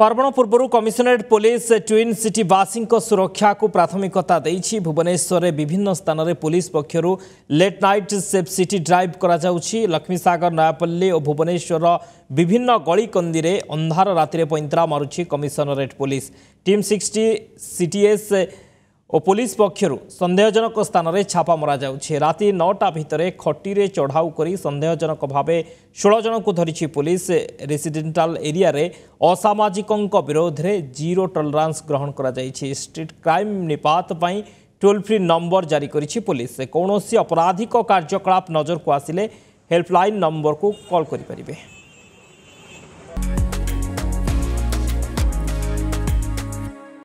पर्वण पूर्व कमिसनरेट पोलिस टुन् सुरक्षा सुरक्षाको प्राथमिकता दिुवन विभिन्न स्थानले पुलिस पक्षरु late night safe city drive गराउँछ नयापल्ली नयाँपल्ली भुवनेश्वर विभिन्न गलिक अन्धार रातिर पैंतरा मारुछि कमिसनरेट पुलिस टीम 60 टी सिटीएस ও পুলিশ পক্ষর সন্দেহজনক স্থানরে ছাপা মরা যাচ্ছে রাতে নটা ভিতরে খটিরে চড়াউ করে সন্দেহজনক ভাবে ষোল জনক ধরিছি পুলিশ রেসিডেন্টাল এরিয়ারে অসামাজিকঙ্ক বিরোধে জিরো টলরান্স গ্রহণ করা যাইছে স্ট্রিট ক্রাইম নিপাত পাই ଟୋଲ୍ ଫ୍ରି ନମ୍ବର ଜାରି କରିଛି ପୋଲିସ କୌଣସି ଅପରାଧିକ କାର୍ଯ୍ୟକଳାପ ନଜରକୁ ଆସିଲେ ହେଲ୍ପଲାଇନ୍ কল করে କରିପାରିବେ